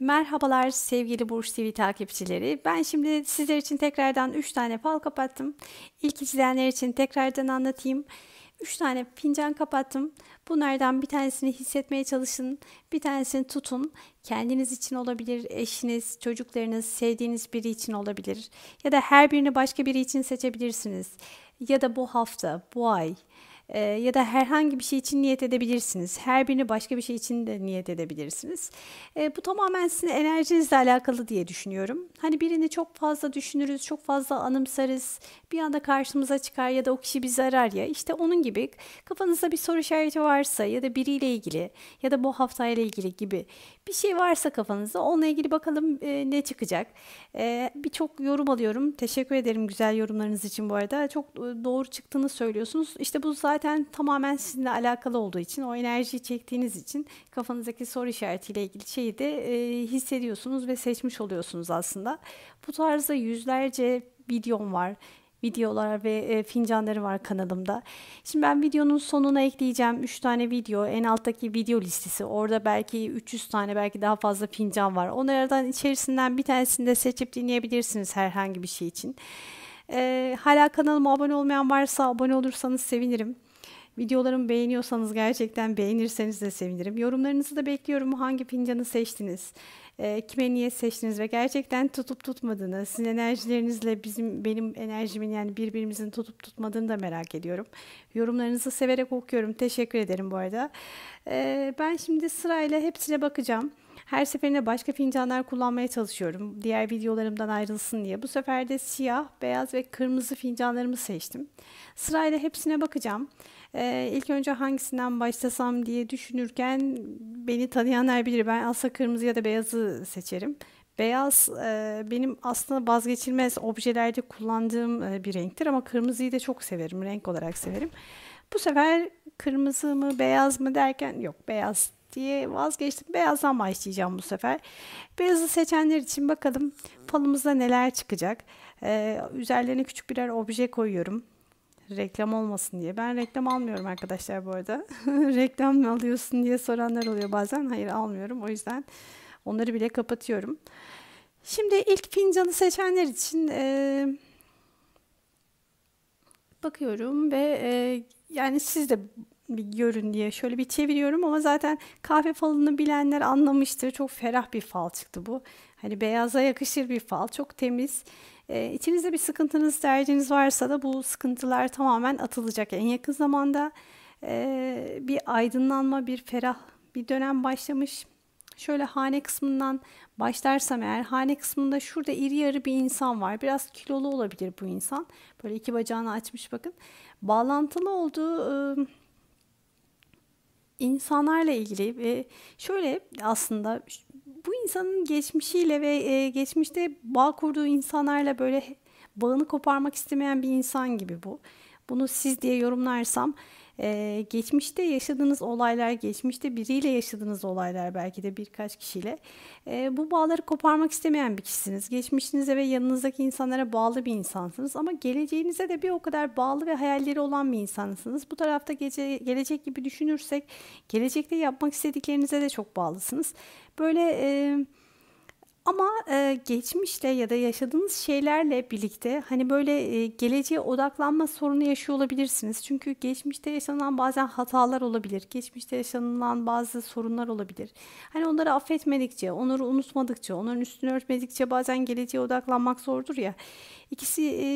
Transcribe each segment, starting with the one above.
Merhabalar sevgili Burç TV takipçileri. Ben şimdi sizler için tekrardan 3 tane fal kapattım. İlk izleyenler için tekrardan anlatayım. 3 tane fincan kapattım. Bunlardan bir tanesini hissetmeye çalışın, bir tanesini tutun. Kendiniz için olabilir, eşiniz, çocuklarınız, sevdiğiniz biri için olabilir. Ya da her birini başka biri için seçebilirsiniz. Ya da bu hafta, bu ay, e, ya da herhangi bir şey için niyet edebilirsiniz. Her birini başka bir şey için de niyet edebilirsiniz. E, bu tamamen sizin enerjinizle alakalı diye düşünüyorum. Hani birini çok fazla düşünürüz, çok fazla anımsarız. Bir anda karşımıza çıkar ya da o kişi bizi arar ya. İşte onun gibi kafanızda bir soru işareti varsa ya da biriyle ilgili ya da bu haftayla ilgili gibi bir şey varsa kafanızda onunla ilgili bakalım e, ne çıkacak. E, Birçok yorum alıyorum. Teşekkür ederim güzel yorumlarınız için bu arada. Çok e, doğru çıktığını söylüyorsunuz. İşte bu zaten tamamen sizinle alakalı olduğu için, o enerjiyi çektiğiniz için kafanızdaki soru işaretiyle ilgili şeyi de e, hissediyorsunuz ve seçmiş oluyorsunuz aslında. Bu tarzda yüzlerce videom var videolar ve e, fincanları var kanalımda. Şimdi ben videonun sonuna ekleyeceğim 3 tane video. En alttaki video listesi. Orada belki 300 tane belki daha fazla fincan var. Onlardan içerisinden bir tanesini de seçip dinleyebilirsiniz herhangi bir şey için. E, hala kanalıma abone olmayan varsa abone olursanız sevinirim. Videolarımı beğeniyorsanız gerçekten beğenirseniz de sevinirim. Yorumlarınızı da bekliyorum. Hangi fincanı seçtiniz? e, kime niye seçtiniz ve gerçekten tutup tutmadığını, sizin enerjilerinizle bizim benim enerjimin yani birbirimizin tutup tutmadığını da merak ediyorum. Yorumlarınızı severek okuyorum. Teşekkür ederim bu arada. E, ben şimdi sırayla hepsine bakacağım. Her seferinde başka fincanlar kullanmaya çalışıyorum. Diğer videolarımdan ayrılsın diye. Bu sefer de siyah, beyaz ve kırmızı fincanlarımı seçtim. Sırayla hepsine bakacağım. Ee, ilk önce hangisinden başlasam diye düşünürken beni tanıyanlar bilir. Ben asla kırmızı ya da beyazı seçerim. Beyaz e, benim aslında vazgeçilmez objelerde kullandığım e, bir renktir ama kırmızıyı da çok severim. Renk olarak severim. Bu sefer kırmızı mı beyaz mı derken yok beyaz diye vazgeçtim. Beyazdan başlayacağım bu sefer. Beyazı seçenler için bakalım falımızda neler çıkacak. Ee, üzerlerine küçük birer obje koyuyorum. Reklam olmasın diye. Ben reklam almıyorum arkadaşlar bu arada. reklam mı alıyorsun diye soranlar oluyor bazen. Hayır almıyorum. O yüzden onları bile kapatıyorum. Şimdi ilk fincanı seçenler için e, bakıyorum ve e, yani siz de bir görün diye şöyle bir çeviriyorum ama zaten kahve falını bilenler anlamıştır. Çok ferah bir fal çıktı bu. Hani beyaza yakışır bir fal. Çok temiz. E, içinizde bir sıkıntınız, tercihiniz varsa da bu sıkıntılar tamamen atılacak. En yakın zamanda e, bir aydınlanma, bir ferah bir dönem başlamış. Şöyle hane kısmından başlarsam eğer hane kısmında şurada iri yarı bir insan var. Biraz kilolu olabilir bu insan. Böyle iki bacağını açmış bakın. Bağlantılı olduğu... E, insanlarla ilgili ve şöyle aslında bu insanın geçmişiyle ve e, geçmişte bağ kurduğu insanlarla böyle bağını koparmak istemeyen bir insan gibi bu. Bunu siz diye yorumlarsam ee, geçmişte yaşadığınız olaylar, geçmişte biriyle yaşadığınız olaylar belki de birkaç kişiyle. Ee, bu bağları koparmak istemeyen bir kişisiniz. Geçmişinize ve yanınızdaki insanlara bağlı bir insansınız. Ama geleceğinize de bir o kadar bağlı ve hayalleri olan bir insansınız. Bu tarafta gece, gelecek gibi düşünürsek gelecekte yapmak istediklerinize de çok bağlısınız. Böyle... E, ama e, geçmişle ya da yaşadığınız şeylerle birlikte hani böyle e, geleceğe odaklanma sorunu yaşıyor olabilirsiniz. Çünkü geçmişte yaşanan bazen hatalar olabilir. Geçmişte yaşanılan bazı sorunlar olabilir. Hani onları affetmedikçe, onları unutmadıkça, onların üstünü örtmedikçe bazen geleceğe odaklanmak zordur ya. İkisi e,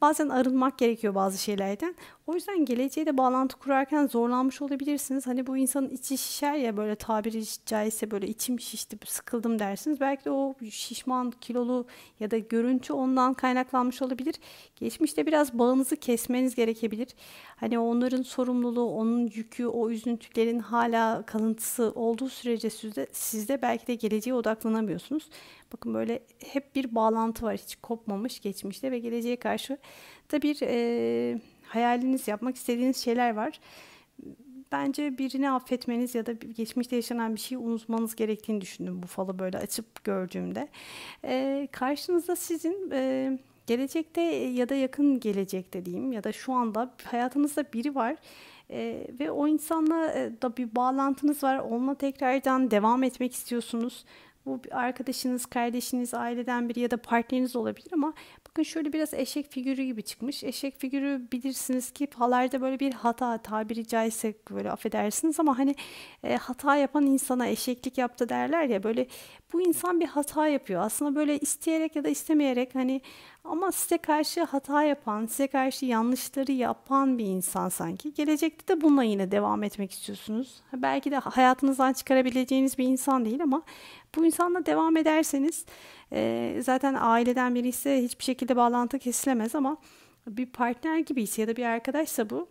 bazen arınmak gerekiyor bazı şeylerden. O yüzden geleceğe de bağlantı kurarken zorlanmış olabilirsiniz. Hani bu insanın içi şişer ya böyle tabiri caizse böyle içim şişti sıkıldım dersiniz. Belki de o şişman kilolu ya da görüntü ondan kaynaklanmış olabilir. Geçmişte biraz bağınızı kesmeniz gerekebilir. Hani onların sorumluluğu, onun yükü, o üzüntülerin hala kalıntısı olduğu sürece sizde, sizde belki de geleceğe odaklanamıyorsunuz. Bakın böyle hep bir bağlantı var hiç kopmamış geçmişte ve geleceğe karşı da bir... Ee, hayaliniz, yapmak istediğiniz şeyler var. Bence birini affetmeniz ya da geçmişte yaşanan bir şeyi unutmanız gerektiğini düşündüm bu falı böyle açıp gördüğümde. Ee, karşınızda sizin... E, gelecekte ya da yakın gelecekte diyeyim ya da şu anda hayatınızda biri var e, ve o insanla e, da bir bağlantınız var. Onunla tekrardan devam etmek istiyorsunuz. Bu bir arkadaşınız, kardeşiniz, aileden biri ya da partneriniz olabilir ama Bakın şöyle biraz eşek figürü gibi çıkmış. Eşek figürü bilirsiniz ki falarda böyle bir hata tabiri caizse böyle affedersiniz ama hani e, hata yapan insana eşeklik yaptı derler ya böyle bu insan bir hata yapıyor. Aslında böyle isteyerek ya da istemeyerek hani ama size karşı hata yapan, size karşı yanlışları yapan bir insan sanki. Gelecekte de bununla yine devam etmek istiyorsunuz. Belki de hayatınızdan çıkarabileceğiniz bir insan değil ama bu insanla devam ederseniz e, zaten aileden biri ise hiçbir şekilde bağlantı kesilemez ama bir partner gibi ise ya da bir arkadaşsa bu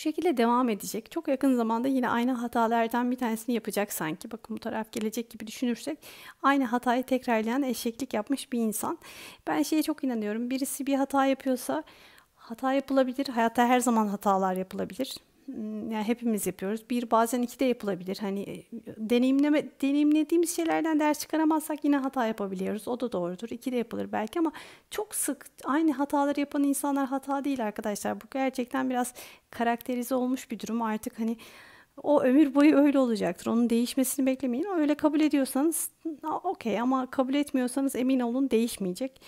şekilde devam edecek. Çok yakın zamanda yine aynı hatalardan bir tanesini yapacak sanki. Bakın bu taraf gelecek gibi düşünürsek aynı hatayı tekrarlayan eşeklik yapmış bir insan. Ben şeye çok inanıyorum. Birisi bir hata yapıyorsa hata yapılabilir. Hayatta her zaman hatalar yapılabilir yani hepimiz yapıyoruz. Bir bazen iki de yapılabilir. Hani e, deneyimleme, deneyimlediğimiz şeylerden ders çıkaramazsak yine hata yapabiliyoruz. O da doğrudur. İki de yapılır belki ama çok sık aynı hataları yapan insanlar hata değil arkadaşlar. Bu gerçekten biraz karakterize olmuş bir durum. Artık hani o ömür boyu öyle olacaktır. Onun değişmesini beklemeyin. Öyle kabul ediyorsanız okey ama kabul etmiyorsanız emin olun değişmeyecek.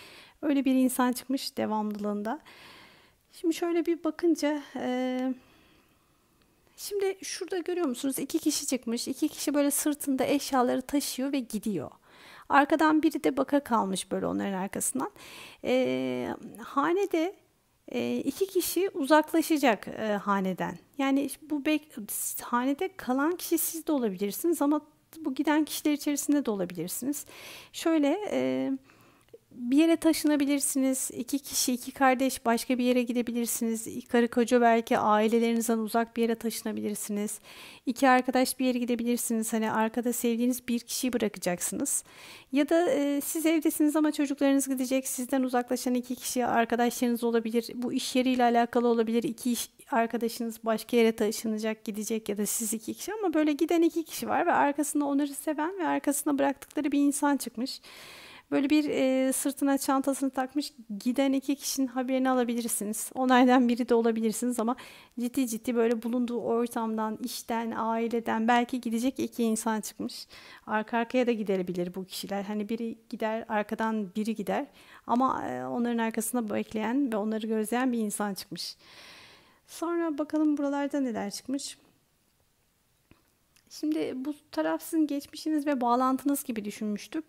Öyle bir insan çıkmış devamlılığında. Şimdi şöyle bir bakınca... Ee, Şimdi şurada görüyor musunuz? İki kişi çıkmış. İki kişi böyle sırtında eşyaları taşıyor ve gidiyor. Arkadan biri de baka kalmış böyle onların arkasından. E, hanede e, iki kişi uzaklaşacak e, haneden. Yani bu bek, hanede kalan kişi siz de olabilirsiniz ama bu giden kişiler içerisinde de olabilirsiniz. Şöyle... E, bir yere taşınabilirsiniz. İki kişi, iki kardeş başka bir yere gidebilirsiniz. Karı koca belki ailelerinizden uzak bir yere taşınabilirsiniz. İki arkadaş bir yere gidebilirsiniz. Hani arkada sevdiğiniz bir kişiyi bırakacaksınız. Ya da e, siz evdesiniz ama çocuklarınız gidecek. Sizden uzaklaşan iki kişi arkadaşlarınız olabilir. Bu iş yeriyle alakalı olabilir. İki iş arkadaşınız başka yere taşınacak, gidecek ya da siz iki kişi ama böyle giden iki kişi var ve arkasında onları seven ve arkasında bıraktıkları bir insan çıkmış. Böyle bir e, sırtına çantasını takmış giden iki kişinin haberini alabilirsiniz. Onaydan biri de olabilirsiniz ama ciddi ciddi böyle bulunduğu ortamdan, işten, aileden belki gidecek iki insan çıkmış. Arka arkaya da gidebilir bu kişiler. Hani biri gider arkadan biri gider ama e, onların arkasında bekleyen ve onları gözleyen bir insan çıkmış. Sonra bakalım buralarda neler çıkmış. Şimdi bu taraf sizin geçmişiniz ve bağlantınız gibi düşünmüştük.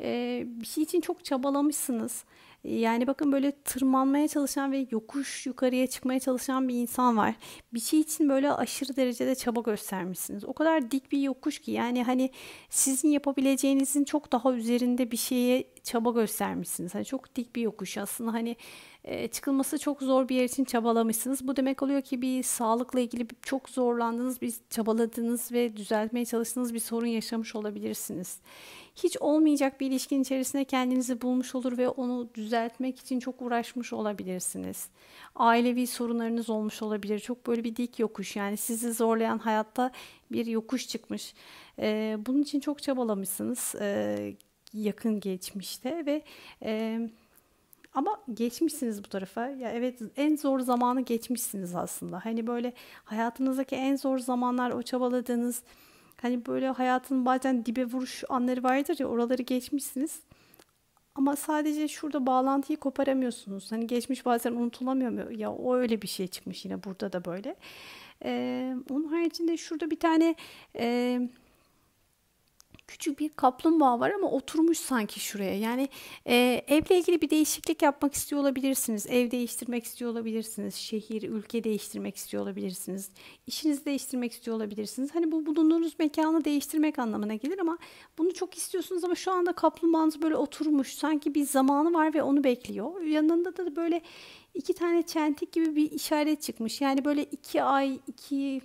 Ee, bir şey için çok çabalamışsınız. Yani bakın böyle tırmanmaya çalışan ve yokuş yukarıya çıkmaya çalışan bir insan var. Bir şey için böyle aşırı derecede çaba göstermişsiniz. O kadar dik bir yokuş ki yani hani sizin yapabileceğinizin çok daha üzerinde bir şeye çaba göstermişsiniz. Hani çok dik bir yokuş aslında hani e, çıkılması çok zor bir yer için çabalamışsınız. Bu demek oluyor ki bir sağlıkla ilgili çok zorlandınız, bir çabaladınız ve düzeltmeye çalıştığınız bir sorun yaşamış olabilirsiniz. Hiç olmayacak bir ilişkin içerisinde kendinizi bulmuş olur ve onu düzeltmek için çok uğraşmış olabilirsiniz. Ailevi sorunlarınız olmuş olabilir. Çok böyle bir dik yokuş yani sizi zorlayan hayatta bir yokuş çıkmış. E, bunun için çok çabalamışsınız. E, yakın geçmişte ve e, ama geçmişsiniz bu tarafa. Ya evet en zor zamanı geçmişsiniz aslında. Hani böyle hayatınızdaki en zor zamanlar o çabaladığınız hani böyle hayatın bazen dibe vuruş anları vardır ya oraları geçmişsiniz. Ama sadece şurada bağlantıyı koparamıyorsunuz. Hani geçmiş bazen unutulamıyor. Ya o öyle bir şey çıkmış yine burada da böyle. Ee, onun haricinde şurada bir tane e, küçük bir kaplumbağa var ama oturmuş sanki şuraya. Yani e, evle ilgili bir değişiklik yapmak istiyor olabilirsiniz. Ev değiştirmek istiyor olabilirsiniz. Şehir, ülke değiştirmek istiyor olabilirsiniz. İşinizi değiştirmek istiyor olabilirsiniz. Hani bu bulunduğunuz mekanı değiştirmek anlamına gelir ama bunu çok istiyorsunuz ama şu anda kaplumbağanız böyle oturmuş. Sanki bir zamanı var ve onu bekliyor. Yanında da böyle iki tane çentik gibi bir işaret çıkmış. Yani böyle iki ay, iki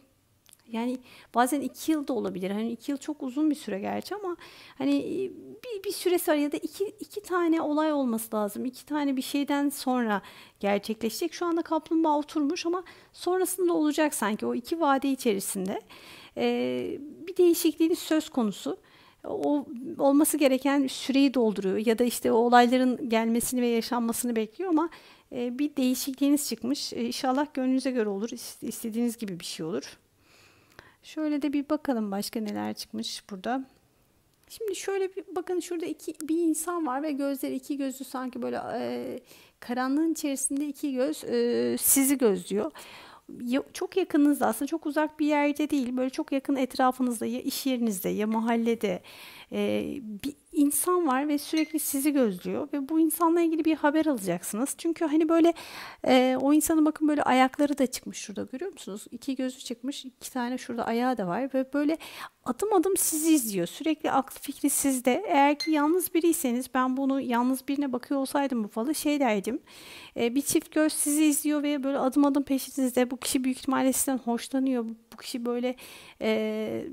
yani bazen iki yıl da olabilir. Hani iki yıl çok uzun bir süre gerçi ama hani e, bir, bir süresi var ya da iki, iki tane olay olması lazım. İki tane bir şeyden sonra gerçekleşecek. Şu anda kaplumbağa oturmuş ama sonrasında olacak sanki o iki vade içerisinde. Ee, bir değişikliğin söz konusu o olması gereken süreyi dolduruyor ya da işte o olayların gelmesini ve yaşanmasını bekliyor ama e, bir değişikliğiniz çıkmış. İnşallah e, inşallah gönlünüze göre olur, istediğiniz gibi bir şey olur. Şöyle de bir bakalım başka neler çıkmış burada. Şimdi şöyle bir bakın şurada iki bir insan var ve gözleri iki gözü sanki böyle e, karanlığın içerisinde iki göz e, sizi gözlüyor. Ya, çok yakınınızda aslında çok uzak bir yerde değil böyle çok yakın etrafınızda ya iş yerinizde ya mahallede e, bir insan var ve sürekli sizi gözlüyor ve bu insanla ilgili bir haber alacaksınız. Çünkü hani böyle e, o insanın bakın böyle ayakları da çıkmış şurada görüyor musunuz? İki gözü çıkmış, iki tane şurada ayağı da var ve böyle adım adım sizi izliyor. Sürekli aklı fikri sizde. Eğer ki yalnız biriyseniz ben bunu yalnız birine bakıyor olsaydım bu falı şey derdim. E, bir çift göz sizi izliyor ve böyle adım adım peşinizde. Bu kişi büyük ihtimalle sizden hoşlanıyor. Bu kişi böyle... E,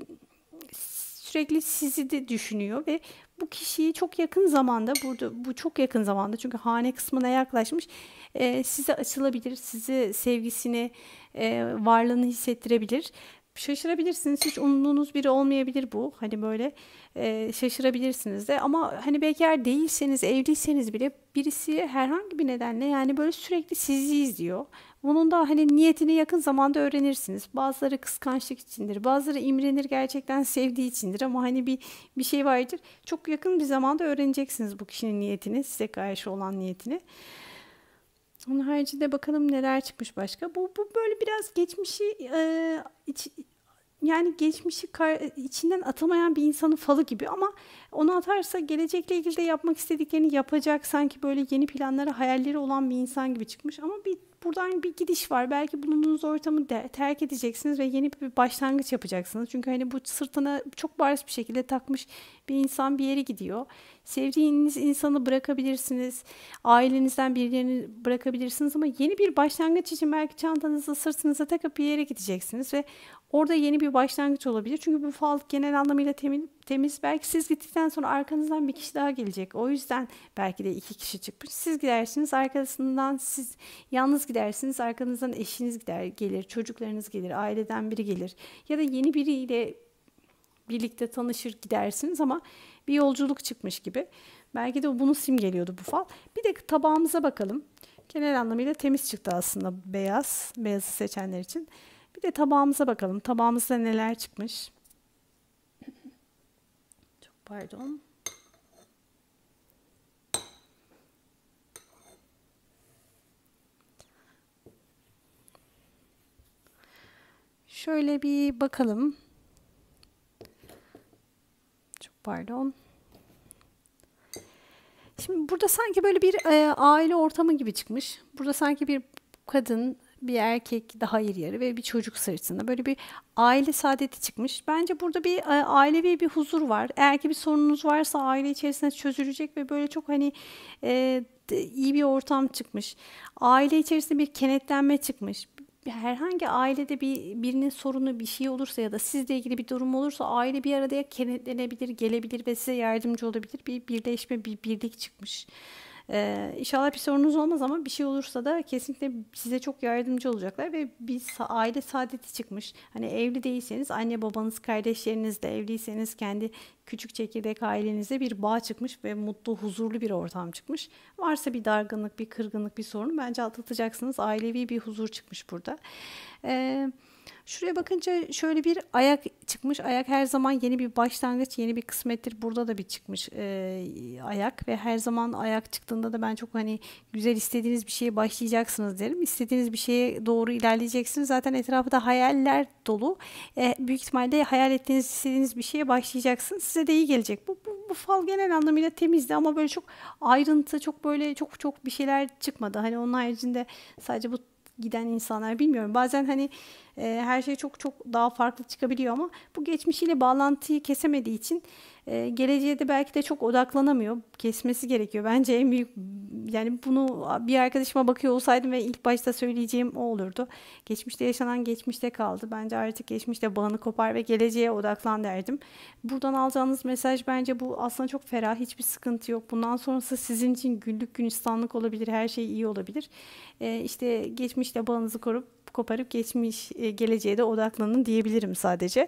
sürekli sizi de düşünüyor ve bu kişiyi çok yakın zamanda burada bu çok yakın zamanda çünkü hane kısmına yaklaşmış e, size açılabilir sizi sevgisini e, varlığını hissettirebilir şaşırabilirsiniz hiç umduğunuz biri olmayabilir bu hani böyle e, şaşırabilirsiniz de ama hani bekar değilseniz evliyseniz bile birisi herhangi bir nedenle yani böyle sürekli sizi izliyor onun da hani niyetini yakın zamanda öğrenirsiniz. Bazıları kıskançlık içindir, bazıları imrenir gerçekten sevdiği içindir ama hani bir bir şey vardır. Çok yakın bir zamanda öğreneceksiniz bu kişinin niyetini, size karşı olan niyetini. Onun haricinde bakalım neler çıkmış başka. Bu, bu böyle biraz geçmişi e, iç, yani geçmişi içinden atamayan bir insanın falı gibi ama onu atarsa gelecekle ilgili de yapmak istediklerini yapacak sanki böyle yeni planları hayalleri olan bir insan gibi çıkmış ama bir buradan bir gidiş var. Belki bulunduğunuz ortamı de, terk edeceksiniz ve yeni bir başlangıç yapacaksınız. Çünkü hani bu sırtına çok bariz bir şekilde takmış bir insan bir yere gidiyor. Sevdiğiniz insanı bırakabilirsiniz. Ailenizden birilerini bırakabilirsiniz ama yeni bir başlangıç için belki çantanızı sırtınıza takıp bir yere gideceksiniz ve orada yeni bir başlangıç olabilir. Çünkü bu fal genel anlamıyla temiz, temiz. Belki siz gittikten sonra arkanızdan bir kişi daha gelecek. O yüzden belki de iki kişi çıkmış. Siz gidersiniz arkasından siz yalnız gidersiniz. Arkanızdan eşiniz gider gelir, çocuklarınız gelir, aileden biri gelir. Ya da yeni biriyle birlikte tanışır gidersiniz ama bir yolculuk çıkmış gibi. Belki de bunu simgeliyordu bu fal. Bir de tabağımıza bakalım. Genel anlamıyla temiz çıktı aslında beyaz, beyazı seçenler için. Bir de tabağımıza bakalım. Tabağımızda neler çıkmış? Çok pardon. Şöyle bir bakalım. Çok pardon. Şimdi burada sanki böyle bir e, aile ortamı gibi çıkmış. Burada sanki bir kadın, bir erkek daha iri yarı ve bir çocuk sırtında böyle bir aile saadeti çıkmış. Bence burada bir e, ailevi bir huzur var. Eğer ki bir sorununuz varsa aile içerisinde çözülecek ve böyle çok hani e, iyi bir ortam çıkmış. Aile içerisinde bir kenetlenme çıkmış herhangi ailede bir birinin sorunu bir şey olursa ya da sizle ilgili bir durum olursa aile bir arada kenetlenebilir, gelebilir ve size yardımcı olabilir. Bir birleşme, bir birlik çıkmış. Ee, inşallah bir sorunuz olmaz ama bir şey olursa da kesinlikle size çok yardımcı olacaklar ve bir aile saadeti çıkmış. Hani evli değilseniz anne babanız, kardeşleriniz de evliyseniz kendi küçük çekirdek ailenize bir bağ çıkmış ve mutlu, huzurlu bir ortam çıkmış. Varsa bir dargınlık, bir kırgınlık, bir sorun bence atlatacaksınız. Ailevi bir huzur çıkmış burada. Ee, Şuraya bakınca şöyle bir ayak çıkmış. Ayak her zaman yeni bir başlangıç, yeni bir kısmettir. Burada da bir çıkmış e, ayak ve her zaman ayak çıktığında da ben çok hani güzel istediğiniz bir şeye başlayacaksınız derim. İstediğiniz bir şeye doğru ilerleyeceksiniz. Zaten etrafı da hayaller dolu. E, büyük ihtimalle hayal ettiğiniz, istediğiniz bir şeye başlayacaksınız. Size de iyi gelecek. Bu, bu, bu fal genel anlamıyla temizdi ama böyle çok ayrıntı, çok böyle çok çok bir şeyler çıkmadı. Hani onun haricinde sadece bu giden insanlar bilmiyorum. Bazen hani e, her şey çok çok daha farklı çıkabiliyor ama bu geçmişiyle bağlantıyı kesemediği için e, geleceğe de belki de çok odaklanamıyor. Kesmesi gerekiyor. Bence en büyük yani bunu bir arkadaşıma bakıyor olsaydım ve ilk başta söyleyeceğim o olurdu. Geçmişte yaşanan geçmişte kaldı. Bence artık geçmişte bağını kopar ve geleceğe odaklan derdim. Buradan alacağınız mesaj bence bu aslında çok ferah. Hiçbir sıkıntı yok. Bundan sonrası sizin için güllük günistanlık olabilir. Her şey iyi olabilir. E, işte geçmişle bağınızı korup koparıp geçmiş e, geleceğe de odaklanın diyebilirim sadece.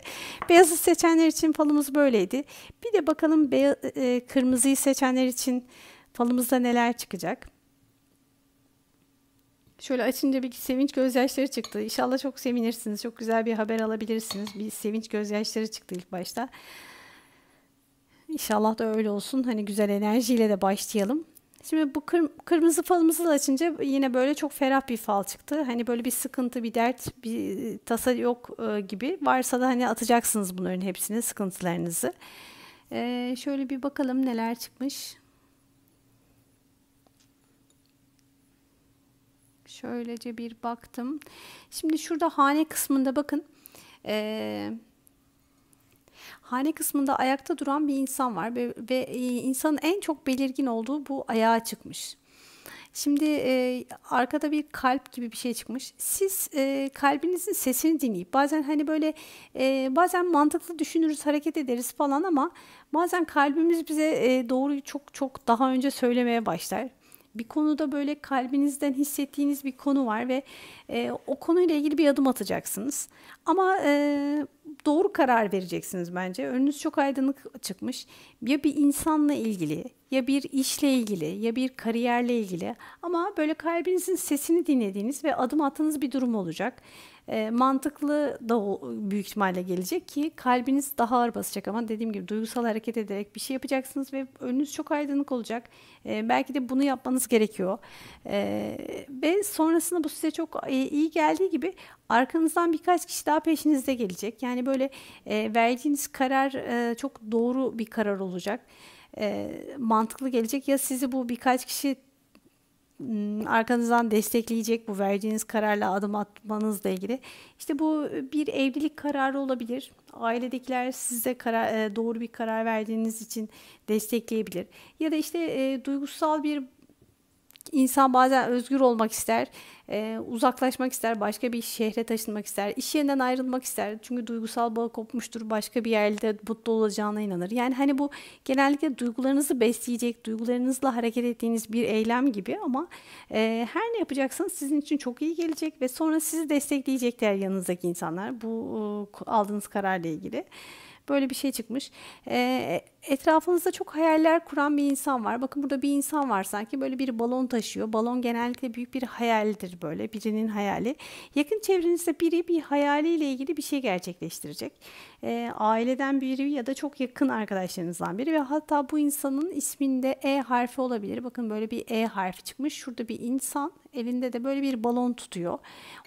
Beyazı seçenler için falımız böyleydi. Bir de bakalım beyaz, e, kırmızıyı seçenler için falımızda neler çıkacak. Şöyle açınca bir sevinç gözyaşları çıktı. İnşallah çok sevinirsiniz. Çok güzel bir haber alabilirsiniz. Bir sevinç gözyaşları çıktı ilk başta. İnşallah da öyle olsun. Hani güzel enerjiyle de başlayalım. Şimdi bu kır, kırmızı falımızı da açınca yine böyle çok ferah bir fal çıktı. Hani böyle bir sıkıntı, bir dert, bir tasa yok e, gibi. Varsa da hani atacaksınız bunların hepsini, sıkıntılarınızı. E, şöyle bir bakalım neler çıkmış. Şöylece bir baktım. Şimdi şurada hane kısmında bakın. Eee Hane kısmında ayakta duran bir insan var ve, ve e, insanın en çok belirgin olduğu bu ayağa çıkmış. Şimdi e, arkada bir kalp gibi bir şey çıkmış. Siz e, kalbinizin sesini dinleyip bazen hani böyle e, bazen mantıklı düşünürüz, hareket ederiz falan ama bazen kalbimiz bize e, doğruyu çok çok daha önce söylemeye başlar bir konuda böyle kalbinizden hissettiğiniz bir konu var ve e, o konuyla ilgili bir adım atacaksınız. Ama e, doğru karar vereceksiniz bence. Önünüz çok aydınlık çıkmış. Ya bir insanla ilgili, ya bir işle ilgili, ya bir kariyerle ilgili ama böyle kalbinizin sesini dinlediğiniz ve adım attığınız bir durum olacak e, mantıklı da o, büyük ihtimalle gelecek ki kalbiniz daha ağır basacak ama dediğim gibi duygusal hareket ederek bir şey yapacaksınız ve önünüz çok aydınlık olacak. E, belki de bunu yapmanız gerekiyor. E, ve sonrasında bu size çok e, iyi geldiği gibi arkanızdan birkaç kişi daha peşinizde gelecek. Yani böyle e, verdiğiniz karar e, çok doğru bir karar olacak. E, mantıklı gelecek ya sizi bu birkaç kişi Hmm, arkanızdan destekleyecek bu verdiğiniz kararla adım atmanızla ilgili. İşte bu e, bir evlilik kararı olabilir. Ailedekiler size karar, e, doğru bir karar verdiğiniz için destekleyebilir. Ya da işte e, duygusal bir insan bazen özgür olmak ister, e, uzaklaşmak ister, başka bir şehre taşınmak ister, iş yerinden ayrılmak ister. Çünkü duygusal bağ kopmuştur, başka bir yerde mutlu olacağına inanır. Yani hani bu genellikle duygularınızı besleyecek, duygularınızla hareket ettiğiniz bir eylem gibi ama e, her ne yapacaksanız sizin için çok iyi gelecek ve sonra sizi destekleyecekler yanınızdaki insanlar bu e, aldığınız kararla ilgili. Böyle bir şey çıkmış. E, etrafınızda çok hayaller kuran bir insan var. Bakın burada bir insan var sanki böyle bir balon taşıyor. Balon genellikle büyük bir hayaldir böyle birinin hayali. Yakın çevrenizde biri bir hayaliyle ilgili bir şey gerçekleştirecek. E, aileden biri ya da çok yakın arkadaşlarınızdan biri ve hatta bu insanın isminde E harfi olabilir. Bakın böyle bir E harfi çıkmış. Şurada bir insan elinde de böyle bir balon tutuyor.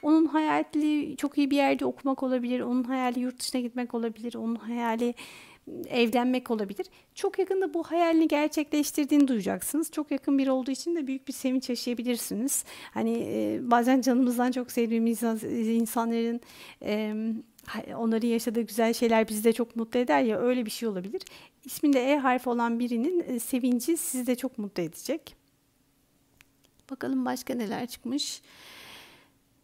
Onun hayali çok iyi bir yerde okumak olabilir, onun hayali yurt dışına gitmek olabilir, onun hayali ıı, evlenmek olabilir. Çok yakında bu hayalini gerçekleştirdiğini duyacaksınız. Çok yakın biri olduğu için de büyük bir sevinç yaşayabilirsiniz. Hani e, bazen canımızdan çok sevdiğimiz insanların e, onların yaşadığı güzel şeyler bizi de çok mutlu eder ya öyle bir şey olabilir. İsminde E harfi olan birinin ıı, sevinci sizi de çok mutlu edecek. Bakalım başka neler çıkmış.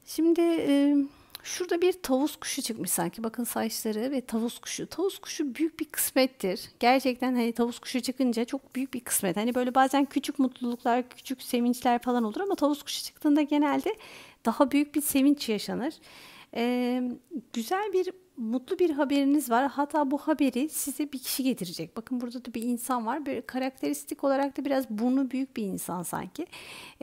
Şimdi e, şurada bir tavus kuşu çıkmış sanki. Bakın saçları ve tavus kuşu. Tavus kuşu büyük bir kısmettir. Gerçekten hani tavus kuşu çıkınca çok büyük bir kısmet. Hani böyle bazen küçük mutluluklar, küçük sevinçler falan olur ama tavus kuşu çıktığında genelde daha büyük bir sevinç yaşanır. E, güzel bir mutlu bir haberiniz var. Hatta bu haberi size bir kişi getirecek. Bakın burada da bir insan var. Bir karakteristik olarak da biraz burnu büyük bir insan sanki.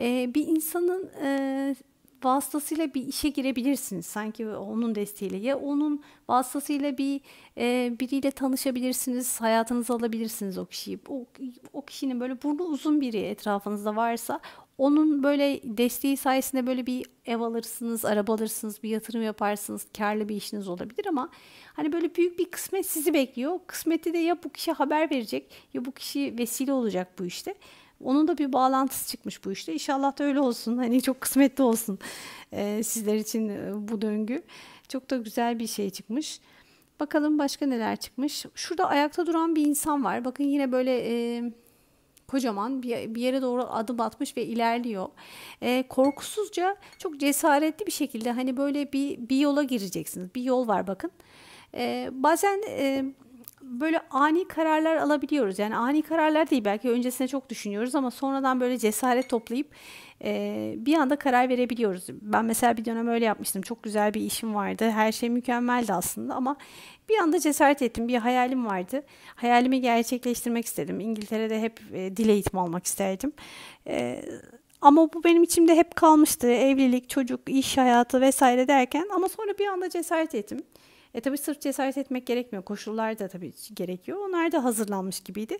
Ee, bir insanın e, vasıtasıyla bir işe girebilirsiniz. Sanki onun desteğiyle ya onun vasıtasıyla bir e, biriyle tanışabilirsiniz. Hayatınıza alabilirsiniz o kişiyi. O, o kişinin böyle burnu uzun biri etrafınızda varsa onun böyle desteği sayesinde böyle bir ev alırsınız, araba alırsınız, bir yatırım yaparsınız, karlı bir işiniz olabilir ama hani böyle büyük bir kısmet sizi bekliyor. Kısmeti de ya bu kişi haber verecek ya bu kişi vesile olacak bu işte. Onun da bir bağlantısı çıkmış bu işte. İnşallah da öyle olsun. Hani çok kısmetli olsun e, sizler için e, bu döngü. Çok da güzel bir şey çıkmış. Bakalım başka neler çıkmış. Şurada ayakta duran bir insan var. Bakın yine böyle e, kocaman bir, bir yere doğru adım atmış ve ilerliyor. E, korkusuzca çok cesaretli bir şekilde hani böyle bir, bir yola gireceksiniz. Bir yol var bakın. E, bazen e, böyle ani kararlar alabiliyoruz. Yani ani kararlar değil belki öncesinde çok düşünüyoruz ama sonradan böyle cesaret toplayıp e, bir anda karar verebiliyoruz. Ben mesela bir dönem öyle yapmıştım. Çok güzel bir işim vardı. Her şey mükemmeldi aslında ama bir anda cesaret ettim. Bir hayalim vardı. Hayalimi gerçekleştirmek istedim. İngiltere'de hep e, dil eğitimi almak isterdim. E, ama bu benim içimde hep kalmıştı. Evlilik, çocuk, iş hayatı vesaire derken ama sonra bir anda cesaret ettim. E tabii sırf cesaret etmek gerekmiyor. Koşullar da tabii gerekiyor. Onlar da hazırlanmış gibiydi.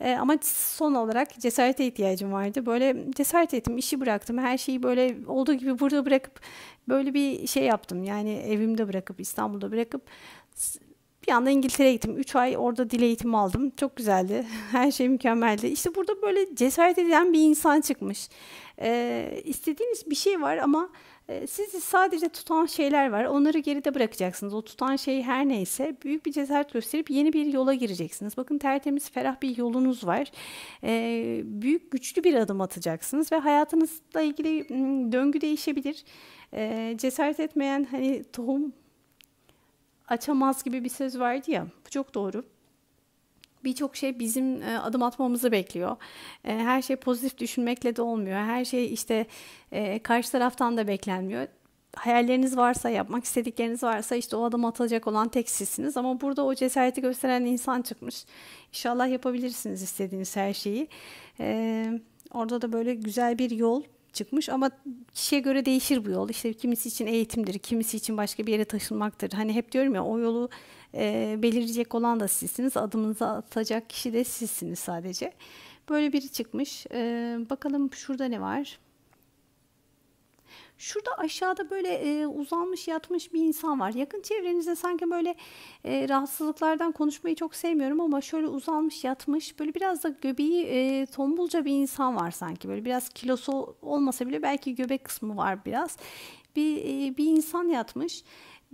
E, ama son olarak cesarete ihtiyacım vardı. Böyle cesaret ettim, işi bıraktım. Her şeyi böyle olduğu gibi burada bırakıp böyle bir şey yaptım. Yani evimde bırakıp, İstanbul'da bırakıp bir anda İngiltere'ye gittim. 3 ay orada dil eğitimi aldım. Çok güzeldi. Her şey mükemmeldi. İşte burada böyle cesaret eden bir insan çıkmış. Ee, istediğiniz bir şey var ama e, sizi sadece tutan şeyler var. Onları geride bırakacaksınız. O tutan şey her neyse büyük bir cesaret gösterip yeni bir yola gireceksiniz. Bakın tertemiz, ferah bir yolunuz var. Ee, büyük, güçlü bir adım atacaksınız ve hayatınızla ilgili ıı, döngü değişebilir. Ee, cesaret etmeyen hani tohum açamaz gibi bir söz vardı ya. Bu çok doğru. Birçok şey bizim e, adım atmamızı bekliyor. E, her şey pozitif düşünmekle de olmuyor. Her şey işte e, karşı taraftan da beklenmiyor hayalleriniz varsa, yapmak istedikleriniz varsa işte o adım atacak olan tek sizsiniz. Ama burada o cesareti gösteren insan çıkmış. İnşallah yapabilirsiniz istediğiniz her şeyi. Ee, orada da böyle güzel bir yol, çıkmış ama kişiye göre değişir bu yol. İşte kimisi için eğitimdir, kimisi için başka bir yere taşınmaktır. Hani hep diyorum ya o yolu e, belirleyecek olan da sizsiniz, adımınızı atacak kişi de sizsiniz sadece. Böyle biri çıkmış. E, bakalım şurada ne var? Şurada aşağıda böyle e, uzanmış yatmış bir insan var. Yakın çevrenizde sanki böyle e, rahatsızlıklardan konuşmayı çok sevmiyorum ama şöyle uzanmış yatmış böyle biraz da göbeği e, tombulca bir insan var sanki. Böyle biraz kilosu olmasa bile belki göbek kısmı var biraz. Bir, e, bir insan yatmış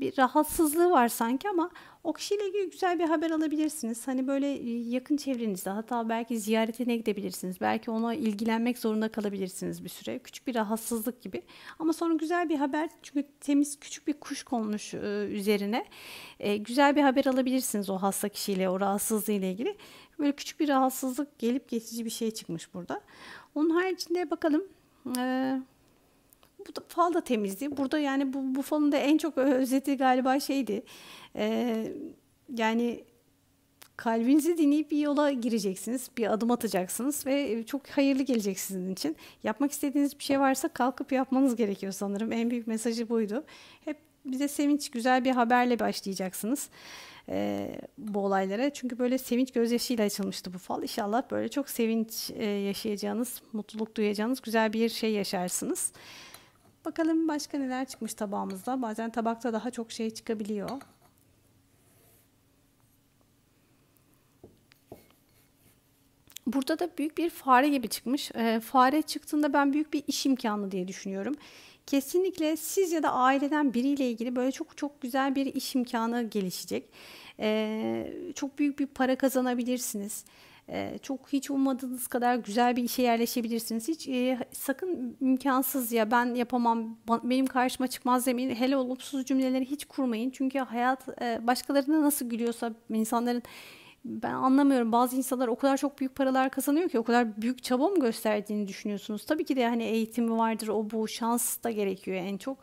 bir rahatsızlığı var sanki ama o kişiyle ilgili güzel bir haber alabilirsiniz. Hani böyle e, yakın çevrenizde hatta belki ziyaretine gidebilirsiniz. Belki ona ilgilenmek zorunda kalabilirsiniz bir süre. Küçük bir rahatsızlık gibi. Ama sonra güzel bir haber çünkü temiz küçük bir kuş konmuş e, üzerine. E, güzel bir haber alabilirsiniz o hasta kişiyle o rahatsızlığı ile ilgili. Böyle küçük bir rahatsızlık gelip geçici bir şey çıkmış burada. Onun haricinde bakalım. Ee, bu da, fal da temizdi. Burada yani bu, bu falın da en çok özeti galiba şeydi. Ee, yani kalbinizi dinleyip bir yola gireceksiniz, bir adım atacaksınız ve e, çok hayırlı gelecek sizin için. Yapmak istediğiniz bir şey varsa kalkıp yapmanız gerekiyor sanırım. En büyük mesajı buydu. Hep bize sevinç, güzel bir haberle başlayacaksınız e, bu olaylara. Çünkü böyle sevinç gözyaşıyla açılmıştı bu fal. İnşallah böyle çok sevinç e, yaşayacağınız, mutluluk duyacağınız güzel bir şey yaşarsınız. Bakalım başka neler çıkmış tabağımızda. Bazen tabakta daha çok şey çıkabiliyor. Burada da büyük bir fare gibi çıkmış. E, fare çıktığında ben büyük bir iş imkanı diye düşünüyorum. Kesinlikle siz ya da aileden biriyle ilgili böyle çok çok güzel bir iş imkanı gelişecek. E, çok büyük bir para kazanabilirsiniz. Ee, çok hiç ummadığınız kadar güzel bir işe yerleşebilirsiniz. Hiç e, sakın imkansız ya ben yapamam benim karşıma çıkmaz demeyin. Hele olumsuz cümleleri hiç kurmayın. Çünkü hayat e, başkalarına nasıl gülüyorsa insanların ben anlamıyorum bazı insanlar o kadar çok büyük paralar kazanıyor ki o kadar büyük çaba mı gösterdiğini düşünüyorsunuz. Tabii ki de hani eğitimi vardır o bu şans da gerekiyor en çok.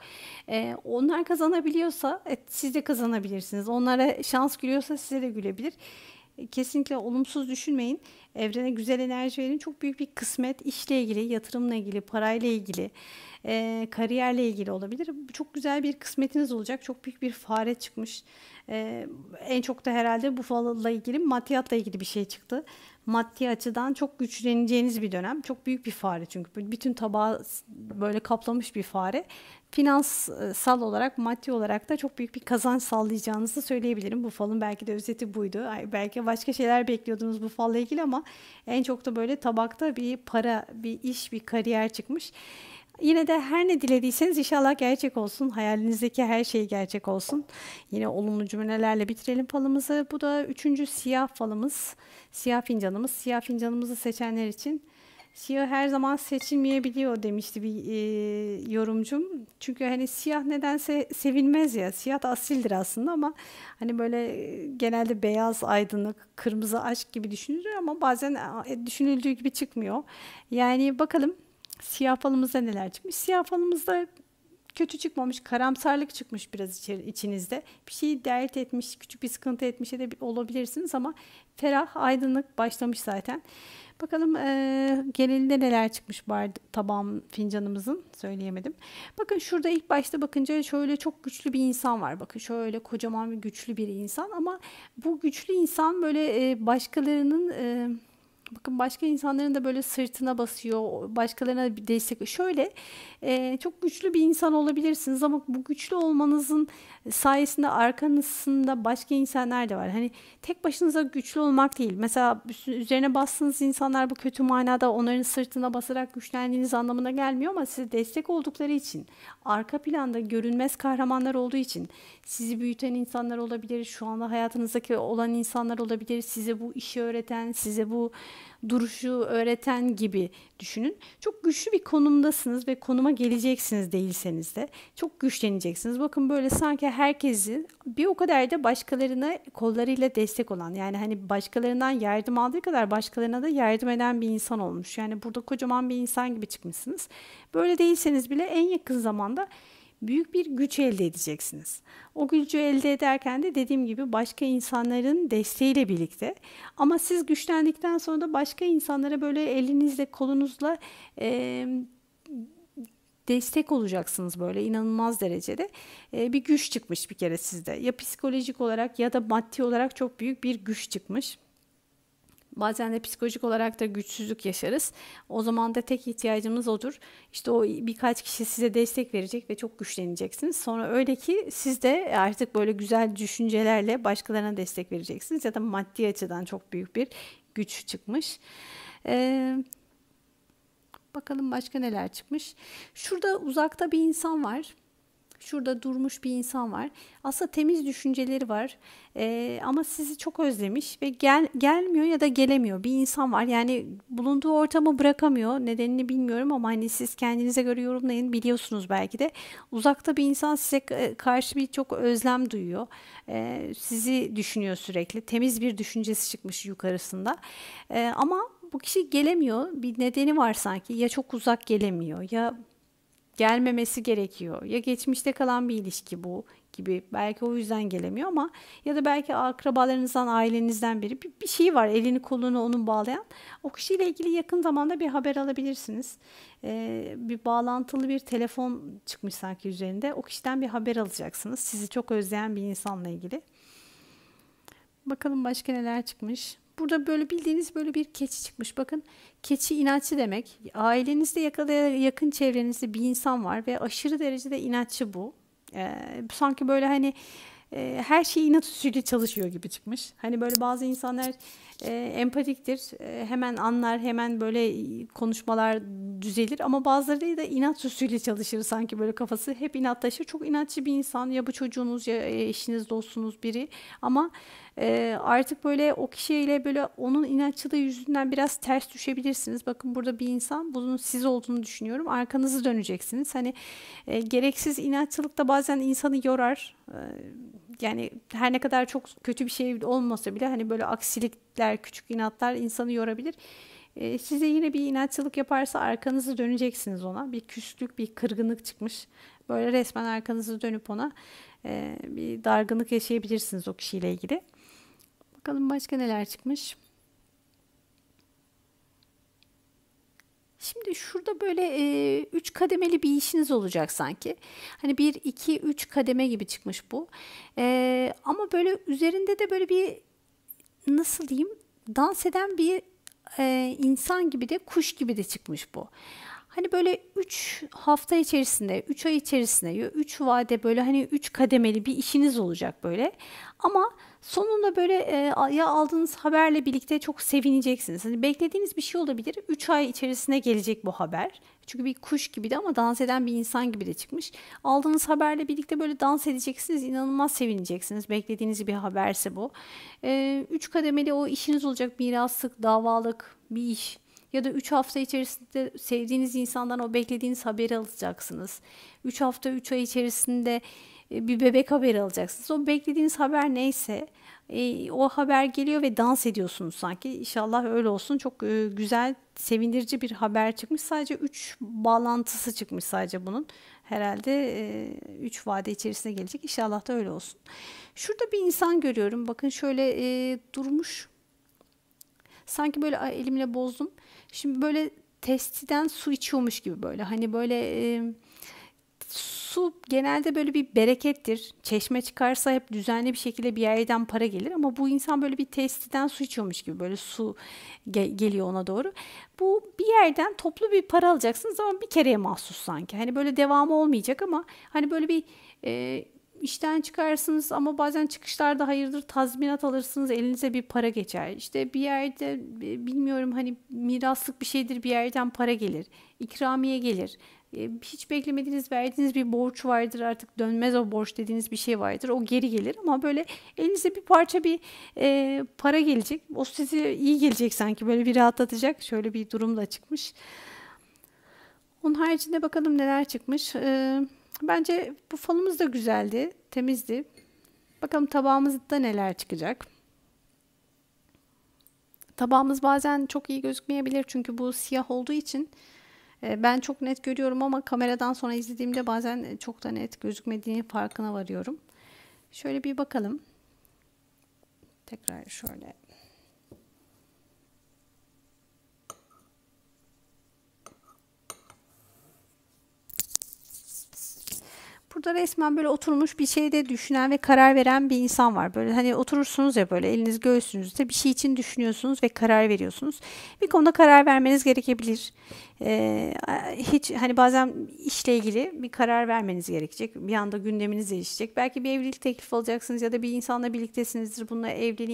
Ee, onlar kazanabiliyorsa e, siz de kazanabilirsiniz. Onlara şans gülüyorsa size de gülebilir kesinlikle olumsuz düşünmeyin. Evrene güzel enerji verin. Çok büyük bir kısmet işle ilgili, yatırımla ilgili, parayla ilgili, e, kariyerle ilgili olabilir. Çok güzel bir kısmetiniz olacak. Çok büyük bir fare çıkmış. Ee, en çok da herhalde Buffalo'la ilgili maddiyatla ilgili bir şey çıktı. Maddi açıdan çok güçleneceğiniz bir dönem. Çok büyük bir fare çünkü. Bütün tabağı böyle kaplamış bir fare. Finansal olarak, maddi olarak da çok büyük bir kazanç sağlayacağınızı söyleyebilirim. bu falın belki de özeti buydu. Ay, belki başka şeyler bekliyordunuz bu Buffalo'la ilgili ama en çok da böyle tabakta bir para, bir iş, bir kariyer çıkmış. Yine de her ne dilediyseniz inşallah gerçek olsun. Hayalinizdeki her şey gerçek olsun. Yine olumlu cümlelerle bitirelim falımızı. Bu da üçüncü siyah falımız. Siyah fincanımız. Siyah fincanımızı seçenler için siyah her zaman seçilmeyebiliyor demişti bir e, yorumcum. Çünkü hani siyah nedense sevilmez ya. Siyah da asildir aslında ama hani böyle e, genelde beyaz aydınlık, kırmızı aşk gibi düşünülür ama bazen e, düşünüldüğü gibi çıkmıyor. Yani bakalım Siyah falımızda neler çıkmış? Siyah falımızda kötü çıkmamış, karamsarlık çıkmış biraz içeri, içinizde. Bir şeyi dert etmiş, küçük bir sıkıntı etmiş de olabilirsiniz ama ferah, aydınlık başlamış zaten. Bakalım e, genelinde neler çıkmış bar tabağım fincanımızın söyleyemedim. Bakın şurada ilk başta bakınca şöyle çok güçlü bir insan var. Bakın şöyle kocaman bir güçlü bir insan ama bu güçlü insan böyle e, başkalarının e, Bakın başka insanların da böyle sırtına basıyor, başkalarına bir destek. Şöyle e, çok güçlü bir insan olabilirsiniz ama bu güçlü olmanızın sayesinde arkanızda başka insanlar da var. Hani tek başınıza güçlü olmak değil. Mesela üzerine bastığınız insanlar bu kötü manada onların sırtına basarak güçlendiğiniz anlamına gelmiyor ama size destek oldukları için, arka planda görünmez kahramanlar olduğu için sizi büyüten insanlar olabilir, şu anda hayatınızdaki olan insanlar olabilir, size bu işi öğreten, size bu duruşu öğreten gibi düşünün. Çok güçlü bir konumdasınız ve konuma geleceksiniz değilseniz de. Çok güçleneceksiniz. Bakın böyle sanki herkesin bir o kadar da başkalarına kollarıyla destek olan yani hani başkalarından yardım aldığı kadar başkalarına da yardım eden bir insan olmuş. Yani burada kocaman bir insan gibi çıkmışsınız. Böyle değilseniz bile en yakın zamanda büyük bir güç elde edeceksiniz. O gücü elde ederken de dediğim gibi başka insanların desteğiyle birlikte ama siz güçlendikten sonra da başka insanlara böyle elinizle kolunuzla e, destek olacaksınız böyle inanılmaz derecede. E, bir güç çıkmış bir kere sizde. Ya psikolojik olarak ya da maddi olarak çok büyük bir güç çıkmış. Bazen de psikolojik olarak da güçsüzlük yaşarız. O zaman da tek ihtiyacımız odur. İşte o birkaç kişi size destek verecek ve çok güçleneceksiniz. Sonra öyle ki siz de artık böyle güzel düşüncelerle başkalarına destek vereceksiniz. Ya da maddi açıdan çok büyük bir güç çıkmış. Ee, bakalım başka neler çıkmış. Şurada uzakta bir insan var şurada durmuş bir insan var. Aslında temiz düşünceleri var e, ama sizi çok özlemiş ve gel gelmiyor ya da gelemiyor bir insan var. Yani bulunduğu ortamı bırakamıyor. Nedenini bilmiyorum ama hani siz kendinize göre yorumlayın biliyorsunuz belki de. Uzakta bir insan size e, karşı bir çok özlem duyuyor. E, sizi düşünüyor sürekli. Temiz bir düşüncesi çıkmış yukarısında. E, ama bu kişi gelemiyor. Bir nedeni var sanki. Ya çok uzak gelemiyor ya gelmemesi gerekiyor. Ya geçmişte kalan bir ilişki bu gibi belki o yüzden gelemiyor ama ya da belki akrabalarınızdan ailenizden biri bir, bir şey var elini kolunu onun bağlayan o kişiyle ilgili yakın zamanda bir haber alabilirsiniz ee, bir bağlantılı bir telefon çıkmış sanki üzerinde o kişiden bir haber alacaksınız sizi çok özleyen bir insanla ilgili bakalım başka neler çıkmış Burada böyle bildiğiniz böyle bir keçi çıkmış. Bakın keçi inatçı demek. Ailenizde ya yakın çevrenizde bir insan var ve aşırı derecede inatçı bu. Ee, sanki böyle hani e, her şey inat usulü çalışıyor gibi çıkmış. Hani böyle bazı insanlar e, empatiktir. E, hemen anlar, hemen böyle konuşmalar düzelir ama bazıları da inat usulü çalışır sanki böyle kafası hep inatlaşır. Çok inatçı bir insan ya bu çocuğunuz ya e, eşiniz, dostunuz biri ama e, artık böyle o kişiyle böyle onun inatçılığı yüzünden biraz ters düşebilirsiniz. Bakın burada bir insan bunun siz olduğunu düşünüyorum. Arkanızı döneceksiniz. Hani e, gereksiz inatçılık da bazen insanı yorar. E, yani her ne kadar çok kötü bir şey olmasa bile hani böyle aksilikler, küçük inatlar insanı yorabilir ee, size yine bir inatçılık yaparsa arkanızı döneceksiniz ona. Bir küslük, bir kırgınlık çıkmış. Böyle resmen arkanızı dönüp ona e, bir dargınlık yaşayabilirsiniz o kişiyle ilgili. Bakalım başka neler çıkmış. Şimdi şurada böyle e, üç kademeli bir işiniz olacak sanki. Hani bir iki üç kademe gibi çıkmış bu. E, ama böyle üzerinde de böyle bir nasıl diyeyim dans eden bir e, insan gibi de kuş gibi de çıkmış bu. Hani böyle 3 hafta içerisinde, 3 ay içerisinde, 3 vade böyle hani 3 kademeli bir işiniz olacak böyle. Ama Sonunda böyle e, ya aldığınız haberle birlikte çok sevineceksiniz. Hani beklediğiniz bir şey olabilir. 3 ay içerisinde gelecek bu haber. Çünkü bir kuş gibiydi ama dans eden bir insan gibi de çıkmış. Aldığınız haberle birlikte böyle dans edeceksiniz. inanılmaz sevineceksiniz. Beklediğiniz bir haberse bu. 3 e, üç kademeli o işiniz olacak. Miraslık, davalık bir iş ya da 3 hafta içerisinde sevdiğiniz insandan o beklediğiniz haberi alacaksınız. 3 hafta 3 ay içerisinde e, bir bebek haberi alacaksınız. O beklediğiniz haber neyse e, o haber geliyor ve dans ediyorsunuz sanki. İnşallah öyle olsun. Çok e, güzel, sevindirici bir haber çıkmış. Sadece 3 bağlantısı çıkmış sadece bunun. Herhalde 3 vade içerisinde gelecek. İnşallah da öyle olsun. Şurada bir insan görüyorum. Bakın şöyle durmuş. Sanki böyle elimle bozdum. Şimdi böyle testiden su içiyormuş gibi böyle. Hani böyle su genelde böyle bir berekettir. Çeşme çıkarsa hep düzenli bir şekilde bir yerden para gelir ama bu insan böyle bir testiden su içiyormuş gibi böyle su ge- geliyor ona doğru. Bu bir yerden toplu bir para alacaksınız ama bir kereye mahsus sanki. Hani böyle devamı olmayacak ama hani böyle bir e, işten çıkarsınız ama bazen çıkışlarda hayırdır tazminat alırsınız elinize bir para geçer. İşte bir yerde e, bilmiyorum hani miraslık bir şeydir bir yerden para gelir. ikramiye gelir. E, hiç beklemediğiniz verdiğiniz bir borç vardır artık dönmez o borç dediğiniz bir şey vardır o geri gelir ama böyle elinize bir parça bir e, para gelecek o size iyi gelecek sanki böyle bir rahatlatacak şöyle bir durumla çıkmış onun haricinde bakalım neler çıkmış e, bence bu falımız da güzeldi temizdi bakalım tabağımızda neler çıkacak tabağımız bazen çok iyi gözükmeyebilir çünkü bu siyah olduğu için ee, ben çok net görüyorum ama kameradan sonra izlediğimde bazen e, çok da net gözükmediğinin farkına varıyorum. Şöyle bir bakalım. Tekrar şöyle Burada resmen böyle oturmuş bir şeyde düşünen ve karar veren bir insan var. Böyle hani oturursunuz ya böyle eliniz göğsünüzde bir şey için düşünüyorsunuz ve karar veriyorsunuz. Bir konuda karar vermeniz gerekebilir. Ee, hiç hani bazen işle ilgili bir karar vermeniz gerekecek. Bir anda gündeminiz değişecek. Belki bir evlilik teklifi alacaksınız ya da bir insanla birliktesinizdir. Bununla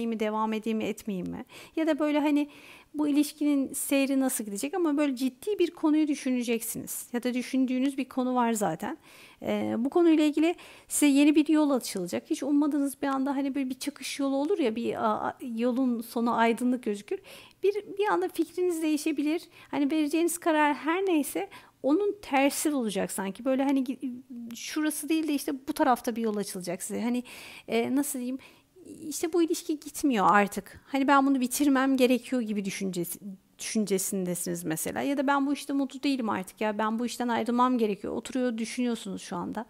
mi devam edeyim mi etmeyeyim mi? Ya da böyle hani bu ilişkinin seyri nasıl gidecek ama böyle ciddi bir konuyu düşüneceksiniz ya da düşündüğünüz bir konu var zaten. Ee, bu konuyla ilgili size yeni bir yol açılacak. Hiç ummadığınız bir anda hani böyle bir çıkış yolu olur ya bir a, yolun sonu aydınlık gözükür. Bir bir anda fikriniz değişebilir. Hani vereceğiniz karar her neyse onun tersi olacak sanki böyle hani şurası değil de işte bu tarafta bir yol açılacak size hani e, nasıl diyeyim işte bu ilişki gitmiyor artık. Hani ben bunu bitirmem gerekiyor gibi düşüncesi, düşüncesindesiniz mesela. Ya da ben bu işte mutlu değilim artık ya ben bu işten ayrılmam gerekiyor. Oturuyor düşünüyorsunuz şu anda.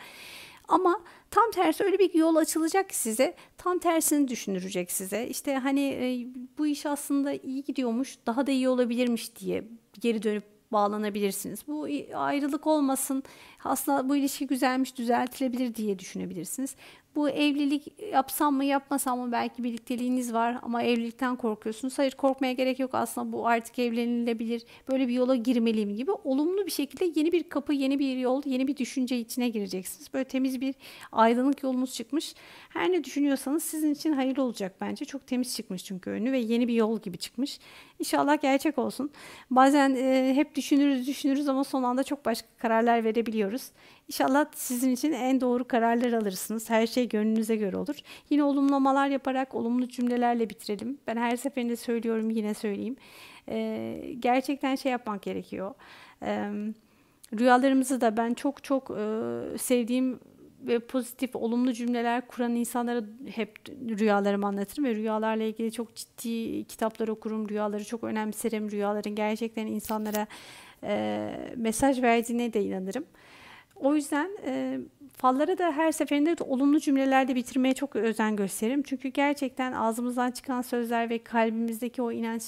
Ama tam tersi öyle bir yol açılacak size tam tersini düşündürecek size. İşte hani e, bu iş aslında iyi gidiyormuş daha da iyi olabilirmiş diye geri dönüp bağlanabilirsiniz. Bu ayrılık olmasın aslında bu ilişki güzelmiş düzeltilebilir diye düşünebilirsiniz bu evlilik yapsam mı yapmasam mı belki birlikteliğiniz var ama evlilikten korkuyorsunuz. Hayır korkmaya gerek yok aslında bu artık evlenilebilir. Böyle bir yola girmeliyim gibi olumlu bir şekilde yeni bir kapı, yeni bir yol, yeni bir düşünce içine gireceksiniz. Böyle temiz bir aydınlık yolunuz çıkmış. Her ne düşünüyorsanız sizin için hayırlı olacak bence. Çok temiz çıkmış çünkü önü ve yeni bir yol gibi çıkmış. İnşallah gerçek olsun. Bazen e, hep düşünürüz düşünürüz ama son anda çok başka kararlar verebiliyoruz. İnşallah sizin için en doğru kararlar alırsınız. Her şey gönlünüze göre olur. Yine olumlamalar yaparak olumlu cümlelerle bitirelim. Ben her seferinde söylüyorum yine söyleyeyim. Ee, gerçekten şey yapmak gerekiyor. Ee, rüyalarımızı da ben çok çok e, sevdiğim ve pozitif, olumlu cümleler kuran insanlara hep rüyalarımı anlatırım ve rüyalarla ilgili çok ciddi kitaplar okurum, rüyaları çok önemserim, rüyaların gerçekten insanlara e, mesaj verdiğine de inanırım. O yüzden e, fallara da her seferinde de olumlu cümlelerde bitirmeye çok özen gösteririm. Çünkü gerçekten ağzımızdan çıkan sözler ve kalbimizdeki o inanç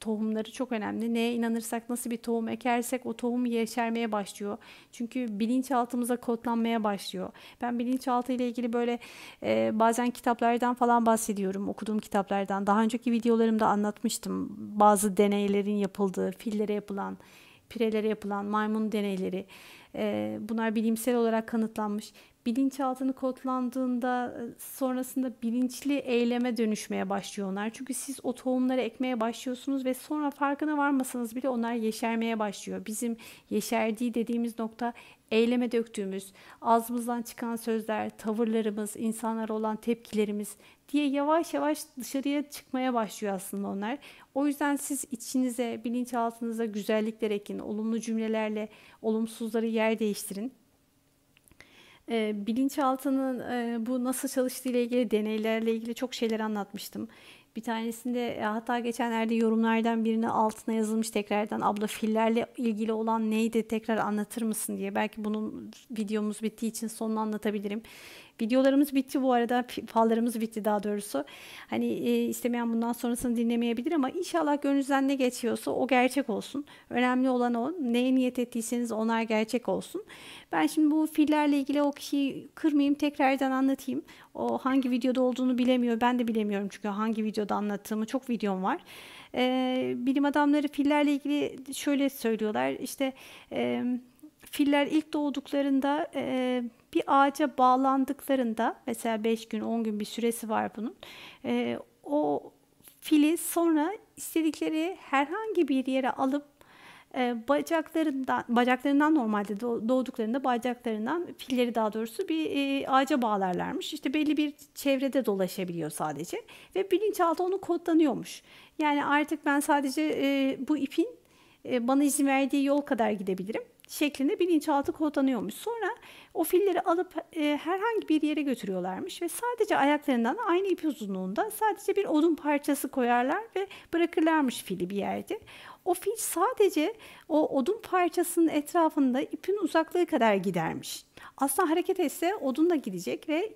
tohumları çok önemli. Neye inanırsak, nasıl bir tohum ekersek o tohum yeşermeye başlıyor. Çünkü bilinçaltımıza kodlanmaya başlıyor. Ben bilinçaltı ile ilgili böyle e, bazen kitaplardan falan bahsediyorum. Okuduğum kitaplardan. Daha önceki videolarımda anlatmıştım. Bazı deneylerin yapıldığı, fillere yapılan, pirelere yapılan maymun deneyleri e, bunlar bilimsel olarak kanıtlanmış. Bilinçaltını kodlandığında sonrasında bilinçli eyleme dönüşmeye başlıyor onlar. Çünkü siz o tohumları ekmeye başlıyorsunuz ve sonra farkına varmasanız bile onlar yeşermeye başlıyor. Bizim yeşerdiği dediğimiz nokta eyleme döktüğümüz, ağzımızdan çıkan sözler, tavırlarımız, insanlara olan tepkilerimiz diye yavaş yavaş dışarıya çıkmaya başlıyor aslında onlar. O yüzden siz içinize, bilinçaltınıza güzellikler ekin, olumlu cümlelerle olumsuzları yer değiştirin. Ee, bilinçaltının e, bu nasıl çalıştığı ile ilgili deneylerle ilgili çok şeyler anlatmıştım. Bir tanesinde e, hatta geçenlerde yorumlardan birine altına yazılmış tekrardan abla fillerle ilgili olan neydi tekrar anlatır mısın diye. Belki bunun videomuz bittiği için sonunu anlatabilirim. Videolarımız bitti bu arada. Fallarımız bitti daha doğrusu. Hani e, istemeyen bundan sonrasını dinlemeyebilir ama inşallah gönlünüzden ne geçiyorsa o gerçek olsun. Önemli olan o. Neye niyet ettiyseniz onlar gerçek olsun. Ben şimdi bu fillerle ilgili o kişiyi kırmayayım tekrardan anlatayım. O hangi videoda olduğunu bilemiyor. Ben de bilemiyorum çünkü hangi videoda anlattığımı çok videom var e, bilim adamları fillerle ilgili şöyle söylüyorlar işte e, filler ilk doğduklarında e, bir ağaca bağlandıklarında mesela 5 gün 10 gün bir süresi var bunun. E, o fili sonra istedikleri herhangi bir yere alıp e, bacaklarından bacaklarından normalde doğduklarında bacaklarından filleri daha doğrusu bir e, ağaca bağlarlarmış. İşte belli bir çevrede dolaşabiliyor sadece ve bilinçaltı onu kodlanıyormuş. Yani artık ben sadece e, bu ipin e, bana izin verdiği yol kadar gidebilirim şeklinde bilinçaltı kodlanıyormuş. Sonra o filleri alıp e, herhangi bir yere götürüyorlarmış ve sadece ayaklarından aynı ip uzunluğunda sadece bir odun parçası koyarlar ve bırakırlarmış fili bir yerde. O fil sadece o odun parçasının etrafında ipin uzaklığı kadar gidermiş. Aslında hareket etse odun da gidecek ve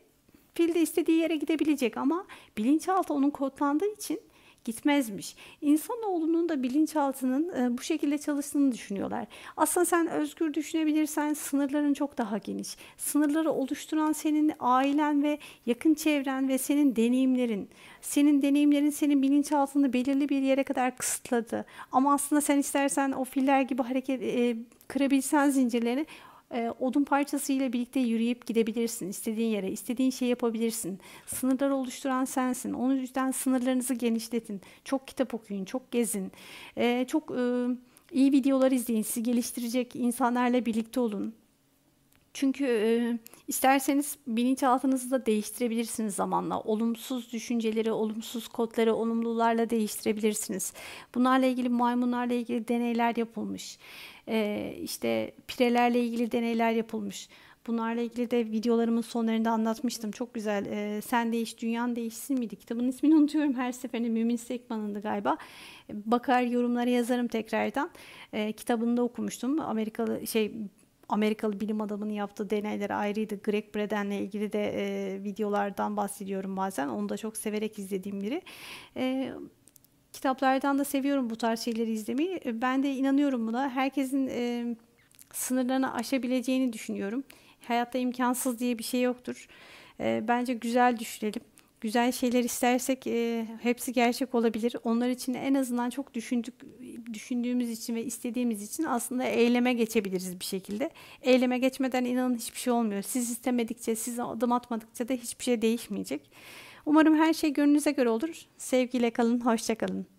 fil de istediği yere gidebilecek ama bilinçaltı onun kodlandığı için gitmezmiş. İnsanoğlunun da bilinçaltının e, bu şekilde çalıştığını düşünüyorlar. Aslında sen özgür düşünebilirsen sınırların çok daha geniş. Sınırları oluşturan senin ailen ve yakın çevren ve senin deneyimlerin. Senin deneyimlerin senin bilinçaltını belirli bir yere kadar kısıtladı. Ama aslında sen istersen o filler gibi hareket e, kırabilsen zincirlerini ee, odun parçası ile birlikte yürüyüp gidebilirsin. İstediğin yere, istediğin şey yapabilirsin. Sınırlar oluşturan sensin. Onun yüzden sınırlarınızı genişletin. Çok kitap okuyun, çok gezin. Ee, çok ıı, iyi videolar izleyin. Sizi geliştirecek insanlarla birlikte olun. Çünkü e, isterseniz bilinçaltınızı da değiştirebilirsiniz zamanla. Olumsuz düşünceleri, olumsuz kodları olumlularla değiştirebilirsiniz. Bunlarla ilgili maymunlarla ilgili deneyler yapılmış. E, işte pirelerle ilgili deneyler yapılmış. Bunlarla ilgili de videolarımın sonlarında anlatmıştım. Çok güzel. E, Sen Değiş Dünyan Değişsin miydi? Kitabın ismini unutuyorum her seferinde. Mümin Sekman'ındı galiba. Bakar yorumlara yazarım tekrardan. E, kitabını da okumuştum. Amerikalı şey Amerikalı bilim adamının yaptığı deneyler ayrıydı. Greg Braden'le ilgili de e, videolardan bahsediyorum bazen. Onu da çok severek izlediğim biri. E, kitaplardan da seviyorum bu tarz şeyleri izlemeyi. E, ben de inanıyorum buna. Herkesin e, sınırlarını aşabileceğini düşünüyorum. Hayatta imkansız diye bir şey yoktur. E, bence güzel düşünelim güzel şeyler istersek e, hepsi gerçek olabilir. Onlar için en azından çok düşündük, düşündüğümüz için ve istediğimiz için aslında eyleme geçebiliriz bir şekilde. Eyleme geçmeden inanın hiçbir şey olmuyor. Siz istemedikçe, siz adım atmadıkça da hiçbir şey değişmeyecek. Umarım her şey gönlünüze göre olur. Sevgiyle kalın, hoşça kalın.